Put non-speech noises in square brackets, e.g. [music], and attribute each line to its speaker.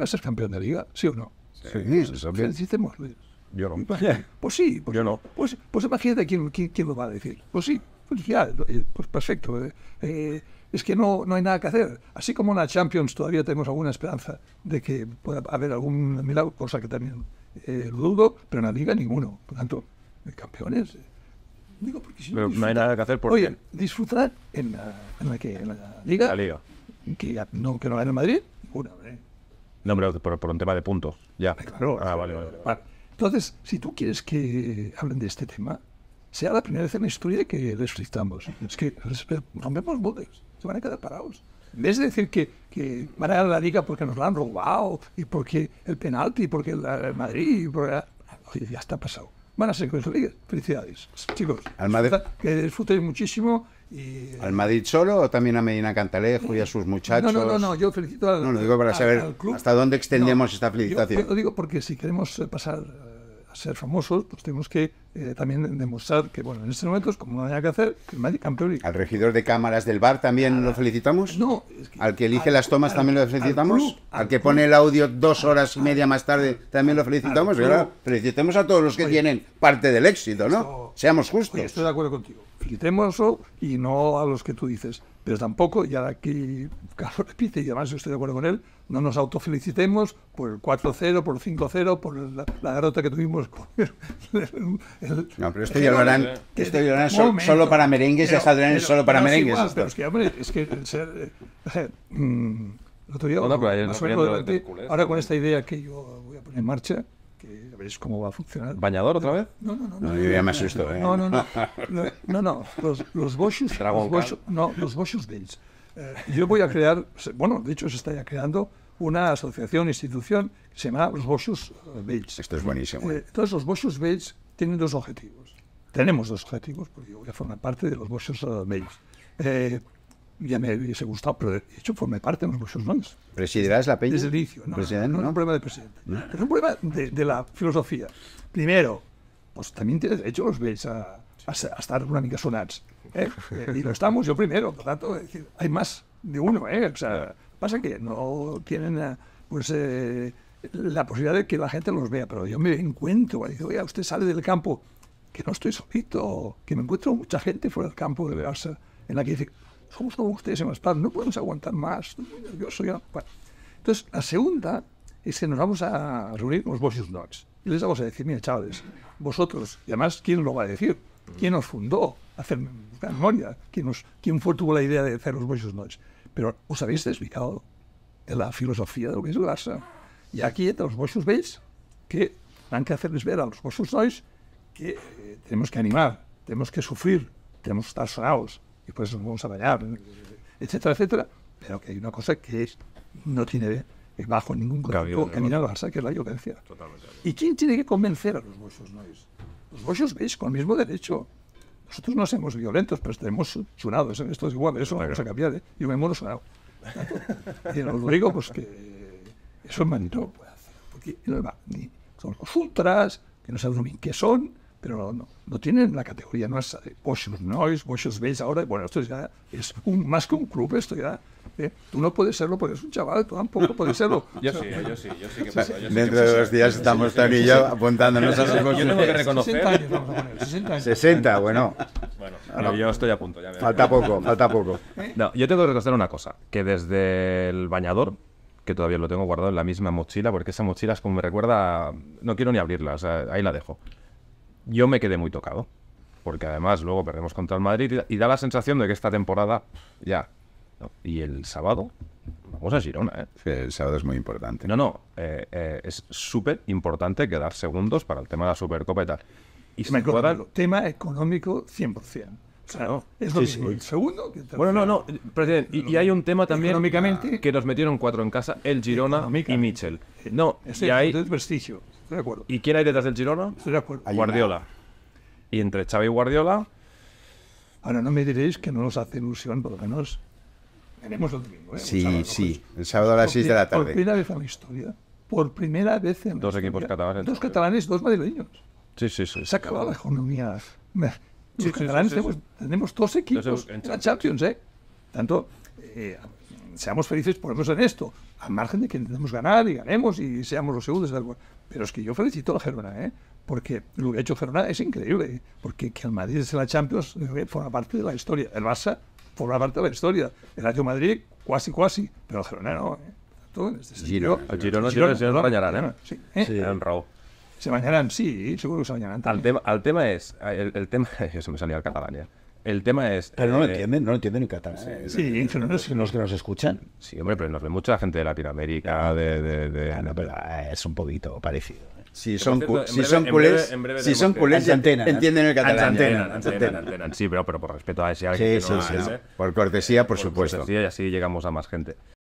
Speaker 1: a ser campeón de liga? ¿Sí o no? Sí, sí, Yo no. Pues, pues sí. Pues, Yo no. Pues, pues imagínate quién, lo va a decir. Pues sí. Pues eh, pues perfecto. Eh. Eh, es que no, no hay nada que hacer. Así como en la Champions todavía tenemos alguna esperanza de que pueda haber algún milagro, cosa que también lo dudo, pero en la liga ninguno. Por tanto, campeones. pero no, hay nada que hacer por Oye, disfrutar en la, en la, que, en la liga. Que, no, que no gane el Madrid, ninguna, no, pero por, un tema de puntos. Ya. Eh, ah, vale, vale. Entonces, si tú quieres que hablen de este tema, sea la primera vez en la historia que restrictamos. Es que rompemos moldes, se van a quedar parados. En vez de decir que, van a la liga porque nos la han robado, y porque el penalti, y porque el Madrid, ya está pasado van a ser Felicidades, chicos. Que disfrutéis muchísimo. Y, eh, ¿Al Madrid solo o también a Medina Cantalejo y a sus muchachos? No, no, no, yo felicito al, no, lo digo para saber hasta dónde extendemos esta felicitación. lo digo porque si queremos eh, pasar eh, ser famosos, pues tenemos que eh, también demostrar que, bueno, en estos momentos, como no hay que hacer, que el Magic ¿Al regidor de cámaras del bar también lo ah, felicitamos? No. ¿Al que elige las tomas también lo felicitamos? ¿Al, que pone el audio dos horas y media más tarde también lo felicitamos? verdad felicitemos a todos los que tienen parte del éxito, ¿no? Seamos justos. estoy de acuerdo contigo facilitémoslo y no a los que tú dices. Pero tampoco, y ahora aquí Carlos repite, y además estoy de acuerdo con él, no nos autofelicitemos por el 4-0, por el 5-0, por la, derrota que tuvimos con el, No, pero esto llorarán, eh, esto llorarán solo, para merengues pero, y saldrán solo para merengues. pero es que, hombre, es que... Ser, eh, mm, no, no, no, ahora con esta idea que yo voy a poner en marcha, cómo va a funcionar. ¿Bañador otra vez? No, no, no. no, yo ya me asusto, ¿eh? No, no, no. [laughs] No, no. Los, los Boschus. Los no, los Boschus eh, yo voy a crear, bueno, de hecho se está ya creando una asociación, institución que se llama los Boschus Bates. Eh, Esto es buenísimo. ¿eh? entonces, los Boschus Bates tienen dos objetivos. Tenemos dos objetivos, porque yo voy a formar parte de los Boschus Bills ya me hubiese gustado, pero de hecho formé parte de los nombres. ¿Presidirás la peña? Desde el inicio. No, no, es un problema de presidente. Es un problema de, la filosofía. Primero, pues también tienes derecho los veis, a, a, estar una mica sonats. ¿eh? Eh, y lo estamos, yo primero. Por tanto, hay más de uno. ¿eh? O sea, pasa que no tienen eh, pues, la posibilidad de que la gente los vea, pero yo me encuentro. Digo, oye, usted sale del campo, que no estoy solito, que me encuentro mucha gente fuera del campo de Barça, en la que dice, somos como ustedes más para no podemos aguantar más, estoy ya. Entonces, la segunda es que nos vamos a reunir con los Bosis Dogs y les vamos a decir, mira, chavales, vosotros, y además, ¿quién lo va a decir? ¿Quién nos fundó? Hacer memoria, ¿quién, nos quién fue, tuvo la idea de hacer los Bosis Dogs? Pero os habéis desviado de la filosofía de lo que es Barça. Y aquí entre los Bosis veis que han que hacerles ver a los Bosis Dogs que eh, tenemos que animar, tenemos que sufrir, tenemos que estar sonados, y pues nos vamos a bañar, etcétera, etcétera. Pero que hay una cosa que es, no tiene es bajo ningún concepto caminar al Barça, que es la violencia. ¿Y quién tiene que convencer a los bolsos, No Los bolsos, veis con el mismo derecho. Nosotros no somos violentos, pero tenemos chunados. ¿eh? Esto es igual, eso no vamos a cambiar. ¿eh? Yo me muero sonado. y lo digo, pues que eso es manito pues, Porque no va, ni son los ultras, que no saben bien qué son, pero no, no tienen la categoría, no es Bosch's eh, Noise, Bosch Bass ahora, bueno, esto ya es más que un club, esto ya... ¿eh? Tú no puedes serlo porque es un chaval, tú tampoco puedes serlo. [laughs] yo sí, eh, yo sí, yo sí que pasa, Dentro de dos días estamos también y apuntándonos a los Yo tengo que reconocer. 60 años, vamos a poner, 60 años. 60, bueno. Bueno, yo estoy a punto. Ya falta poco, falta poco. ¿Eh? No, yo tengo que reconocer una cosa, que desde el bañador que todavía lo tengo guardado en la misma mochila, porque esa mochila es como me recuerda, no quiero ni abrirla, ahí la dejo yo me quedé muy tocado. Porque además luego perdemos contra el Madrid y da la sensación de que esta temporada ya. Y el sábado vamos a Girona. ¿eh? el sábado es muy importante. No, no, eh, eh, es súper importante quedar segundos para el tema de la Supercopa y tal. Y tema, si económico, tema económico 100%. O sea, es lo El segundo. bueno, no, no. Presidente, y, hay un tema también ah, que nos metieron cuatro en casa, el Girona y Mitchell. No, y hay, el prestigio de acuerdo. ¿Y quién hay detrás del Girona? Estoy de acuerdo. Guardiola. Y entre Xavi y Guardiola. Ahora no me diréis que no nos hace ilusión, porque no menos. Tenemos el domingo. ¿eh? Sí, sí. Pues, el sábado a las 6 de la tarde. Por primera vez en la historia. Por primera vez en la Dos equipos catalanes. Dos catalanes, dos madrileños. Sí, sí, sí. Se ha acabado la economía. Los catalanes tenemos, dos equipos en, Champions, ¿eh? Tanto, eh, seamos felices por menos en esto, al margen de que intentemos ganar y ganemos y seamos los segundos. Pero es que yo felicito a Gerona, ¿eh? porque lo que ha hecho Gerona es increíble, porque que el Madrid sea la Champions eh, forma parte de la historia, el Barça forma parte de la historia, el Atlético Madrid casi, casi, pero la Gerona no. ¿eh? Todo en este Giro, el Girona, no Girona, se bañarán, ¿eh? Sí, ¿eh? sí. En Se bañarán, sí, seguro que se bañarán. El tema, el tema es, el, el tema, [laughs] eso me salía al catalán ya. El tema es. Pero no lo eh, entienden, no lo entienden en catalán. Sí, no en general los que nos escuchan. Sí, hombre, pero nos ve mucha gente de Latinoamérica, de. de, de... Ah, pero eh, es un poquito parecido. Si son, si son culés, si son culés antena, entienden el catalán. Antena, sí, pero, por respeto a ese. Sí, sí, sí, ¿eh? por cortesía, por, supuesto. Cortesía y así llegamos a más gente.